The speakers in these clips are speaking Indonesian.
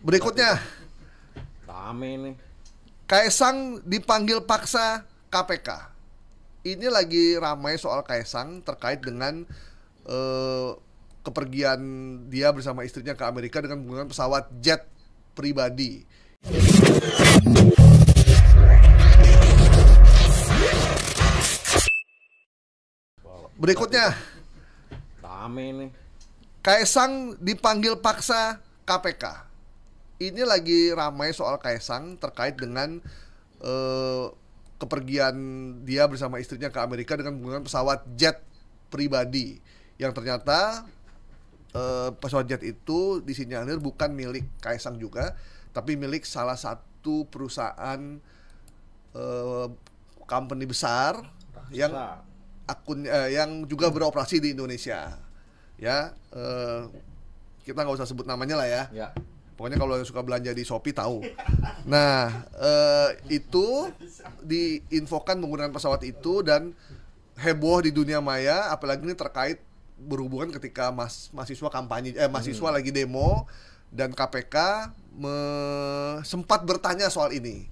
Berikutnya. Rame nih. Kaisang dipanggil paksa KPK. Ini lagi ramai soal Kaisang terkait dengan uh, kepergian dia bersama istrinya ke Amerika dengan menggunakan pesawat jet pribadi. Berikutnya. Rame nih. Kaisang dipanggil paksa KPK ini lagi ramai soal Kaisang terkait dengan uh, kepergian dia bersama istrinya ke Amerika dengan menggunakan pesawat jet pribadi yang ternyata uh, pesawat jet itu disinyalir bukan milik Kaisang juga tapi milik salah satu perusahaan uh, company besar Raksa. yang akun uh, yang juga beroperasi di Indonesia ya uh, kita nggak usah sebut namanya lah ya, ya. Pokoknya kalau yang suka belanja di Shopee tahu. Nah, eh, itu diinfokan menggunakan pesawat itu dan heboh di dunia maya, apalagi ini terkait berhubungan ketika mas, mahasiswa kampanye eh mahasiswa hmm. lagi demo dan KPK me, sempat bertanya soal ini.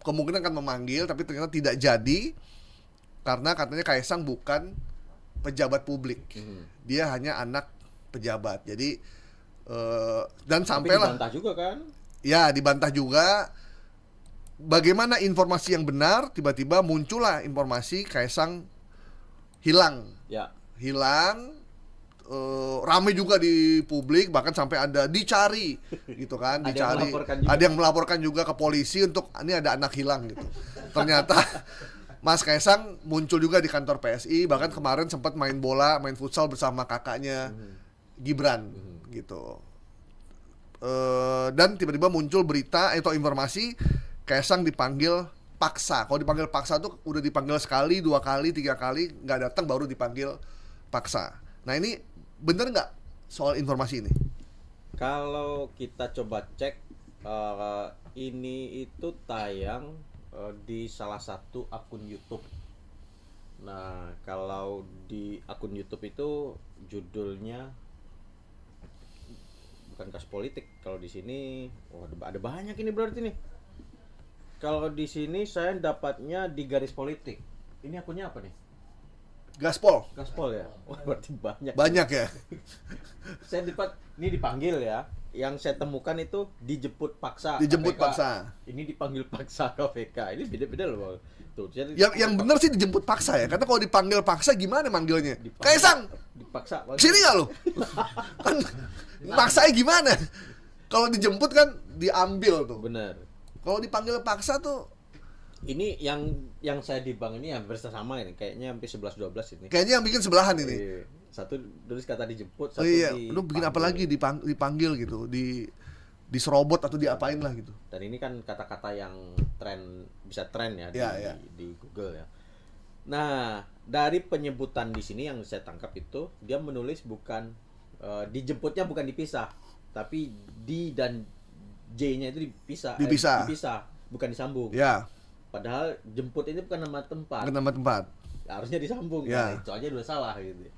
Kemungkinan akan memanggil tapi ternyata tidak jadi karena katanya Kaisang bukan pejabat publik. Hmm. Dia hanya anak pejabat. Jadi Eh, dan sampailah dibantah juga kan? Ya, dibantah juga. Bagaimana informasi yang benar tiba-tiba muncullah informasi Kaisang hilang. Ya. Hilang uh, rame juga di publik bahkan sampai ada dicari gitu kan ada dicari yang ada yang melaporkan juga ke polisi untuk ini ada anak hilang gitu ternyata Mas Kaisang muncul juga di kantor PSI bahkan kemarin sempat main bola main futsal bersama kakaknya hmm. Gibran hmm gitu. E, dan tiba-tiba muncul berita atau informasi Kaisang dipanggil paksa. Kalau dipanggil paksa tuh udah dipanggil sekali, dua kali, tiga kali nggak datang baru dipanggil paksa. Nah ini bener nggak soal informasi ini? Kalau kita coba cek uh, ini itu tayang uh, di salah satu akun YouTube. Nah kalau di akun YouTube itu judulnya bukan kas politik kalau di sini wah oh, ada banyak ini berarti nih kalau di sini saya dapatnya di garis politik ini akunnya apa nih Gaspol. Gaspol ya. Oh, berarti banyak. Banyak ya. saya dapat ini dipanggil ya. Yang saya temukan itu dijemput paksa. Dijemput paksa. Ini dipanggil paksa KPK. Ini beda-beda loh. Tuh, yang yang benar sih dijemput paksa ya. Karena kalau dipanggil paksa gimana manggilnya? Kaisang. Dipaksa. Panggil. Sini ya lo? kan paksa gimana? Kalau dijemput kan diambil tuh. Bener. Kalau dipanggil paksa tuh ini yang yang saya di bank ini hampir sama ini kayaknya hampir sebelas dua belas ini. Kayaknya yang bikin sebelahan ini. Iya. Satu tulis kata dijemput, satu oh, iya. di. Lu bikin apa lagi dipang, dipanggil gitu, di diserobot atau diapain lah gitu. Dan ini kan kata-kata yang tren bisa tren ya, yeah, di, iya, iya. di Google ya. Nah, dari penyebutan di sini yang saya tangkap itu dia menulis bukan uh, dijemputnya bukan dipisah, tapi di dan J-nya itu dipisah. Eh, dipisah. Eh, dipisah, bukan disambung. Ya. Padahal jemput ini bukan nama tempat. Bukan nama tempat. Harusnya disambung. Ya. Kan? Itu aja udah salah gitu.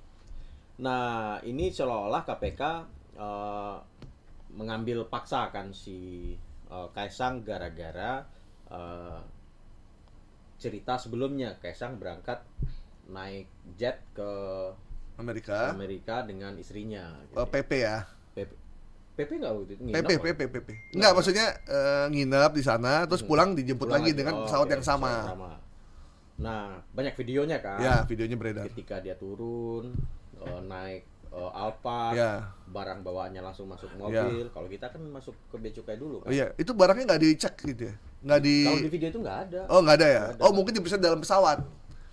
Nah ini seolah-olah KPK uh, eh, mengambil paksa kan si uh, Kaisang gara-gara uh, cerita sebelumnya Kaisang berangkat naik jet ke Amerika Amerika dengan istrinya. Gitu. Oh, PP ya. PP nggak waktu itu? PP, PP, PP. nggak, maksudnya uh, nginep di sana, terus hmm. pulang dijemput pulang lagi dengan oh, pesawat yang sama. sama. Nah, banyak videonya kan? Ya, videonya beredar. Ketika dia turun, uh, naik uh, eh, Alfa, ya. barang bawaannya langsung masuk ya. mobil. Ya. Kalau kita kan masuk ke becukai dulu kan? Iya, itu barangnya nggak dicek gitu ya? Nggak di... Kalau di video itu nggak ada. Oh, nggak ada ya? Nggak ada. Oh, mungkin diperiksa dalam pesawat.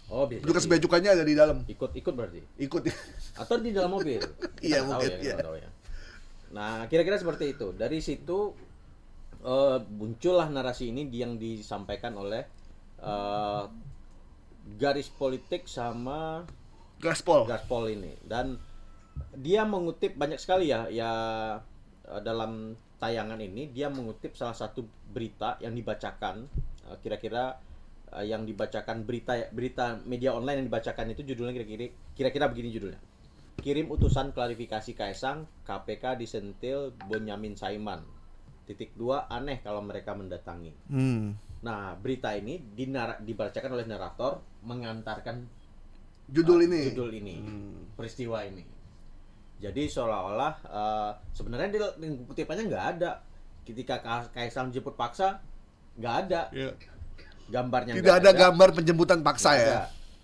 Oh, biasa. Petugas bejukannya ada di dalam. Ikut-ikut berarti. Ikut. Atau di dalam mobil. iya, mungkin. Ya, iya. ya. Nah, kira-kira seperti itu. Dari situ uh, muncullah narasi ini yang disampaikan oleh uh, garis politik sama gaspol. Gaspol ini dan dia mengutip banyak sekali ya ya eh, dalam tayangan ini dia mengutip salah satu berita yang dibacakan kira-kira yang dibacakan berita ya, berita media online yang dibacakan itu judulnya kira-kira kira-kira begini judulnya Kirim utusan klarifikasi Kaisang, KPK disentil Bonyamin Saiman. Titik dua aneh kalau mereka mendatangi. Hmm. Nah berita ini dibacakan oleh narator mengantarkan judul uh, ini, judul ini, hmm. peristiwa ini. Jadi seolah-olah uh, sebenarnya di kutipannya nggak ada. Ketika Kaisang jemput paksa nggak ada. Yeah. Gambarnya tidak ada, ada gambar penjemputan paksa gak ya.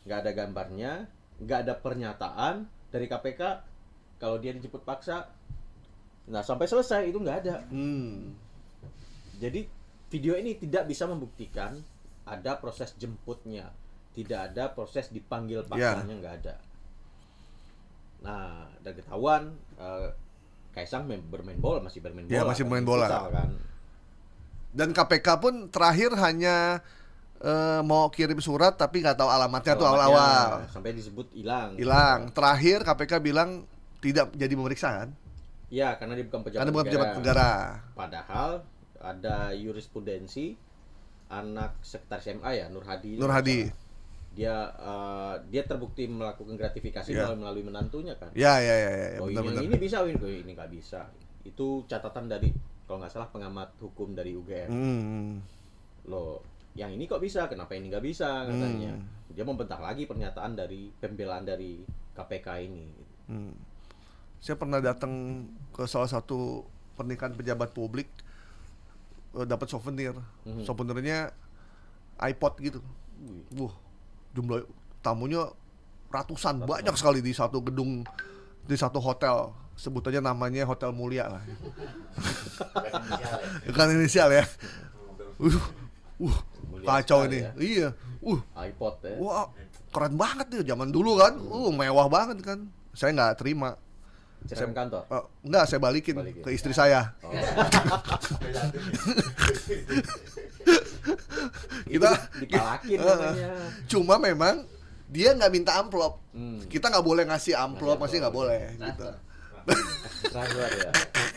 Nggak ada. ada gambarnya, nggak ada pernyataan, dari KPK kalau dia dijemput paksa nah sampai selesai itu nggak ada hmm. jadi video ini tidak bisa membuktikan ada proses jemputnya tidak ada proses dipanggil ya. paksanya nggak ada nah dan ketahuan uh, eh, Kaisang bermain bola masih bermain bola ya, masih kan, bermain bola kan dan KPK pun terakhir hanya uh, mau kirim surat tapi nggak tahu alamatnya tuh awal-awal. Sampai disebut hilang. Hilang. Terakhir KPK bilang tidak jadi pemeriksaan. Iya, karena dia bukan pejabat. Karena bukan pejabat negara. Padahal ada jurisprudensi anak sekretaris MA ya Nur Hadi. Nur Hadi. Dia uh, dia terbukti melakukan gratifikasi yeah. melalui menantunya kan. Iya iya iya. Ya, oh, benar, ini, benar. ini bisa, ini ini nggak bisa. Itu catatan dari kalau nggak salah pengamat hukum dari UGM. Hmm, hmm. Loh, yang ini kok bisa kenapa ini nggak bisa katanya hmm. dia membentak lagi pernyataan dari pembelaan dari KPK ini hmm. saya pernah datang ke salah satu pernikahan pejabat publik eh, dapat souvenir hmm. souvenirnya iPod gitu Wih. Wah, jumlah tamunya ratusan, banyak sekali di satu gedung di satu hotel sebut aja namanya hotel mulia lah ya. bukan inisial ya uh, uh, Kacau ini. Ya. Iya. Uh. iPod ya. Wah, keren banget tuh zaman dulu kan. Hmm. Uh, mewah banget kan. Saya nggak terima. saya, kantor? Uh, oh, enggak, saya balikin, balikin. ke istri saya. Oh. kita dipalakin uh, namanya. Cuma memang dia nggak minta amplop. Hmm. Kita nggak boleh ngasih amplop, masih nggak boleh. Nah, Gitu. Transfer, ya.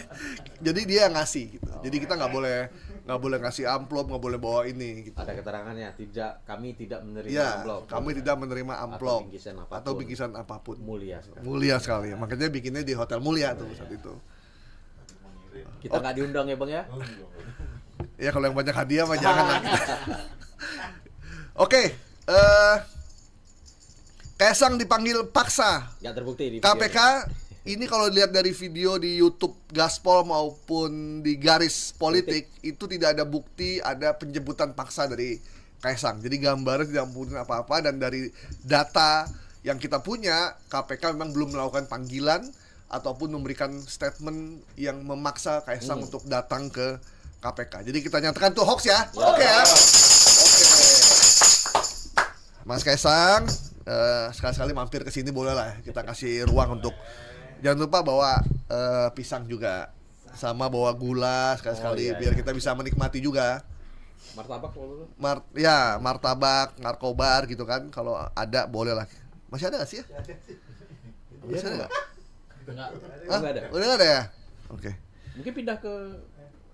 Jadi dia ngasih. Gitu. Oh. Jadi kita nggak boleh nggak boleh ngasih amplop nggak boleh bawa ini gitu ada keterangannya tidak kami tidak menerima ya, amplop kami ya. tidak menerima amplop atau bingkisan apapun, atau bingkisan apapun. mulia sekali mulia sekali ya. makanya bikinnya di hotel mulia tuh saat itu kita nggak oh. diundang ya bang ya ya kalau yang banyak hadiah mah jangan lah oke okay, eh, Kaisang dipanggil paksa. Gak terbukti KPK ini kalau dilihat dari video di YouTube Gaspol maupun di garis politik itu tidak ada bukti ada penjemputan paksa dari Kaisang. Jadi gambarnya tidak mungkin apa-apa dan dari data yang kita punya KPK memang belum melakukan panggilan ataupun memberikan statement yang memaksa Kaisang hmm. untuk datang ke KPK. Jadi kita nyatakan itu hoax ya. Oke okay, ya. Oke. Ya? Okay. Mas Kaisang, uh, sekali-sekali mampir ke sini boleh lah. Ya. Kita kasih ruang untuk jangan lupa bawa uh, pisang juga sama bawa gula sekali-sekali oh, iya, biar iya. kita bisa menikmati juga martabak kalau Mar ya martabak narkobar gitu kan kalau ada boleh lah masih ada gak sih ya masih ada nggak nggak ada. Udah nggak ada ya? Oke. Okay. Mungkin pindah ke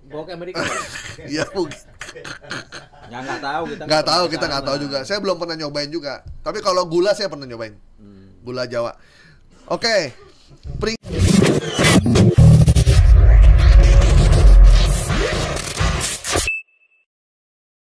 bawa ke Amerika. Iya mungkin. Ya nggak tahu kita. Nggak tahu kita nggak tahu juga. Saya belum pernah nyobain juga. Tapi kalau gula saya pernah nyobain. Hmm. Gula Jawa. Oke. Okay. Príncipe...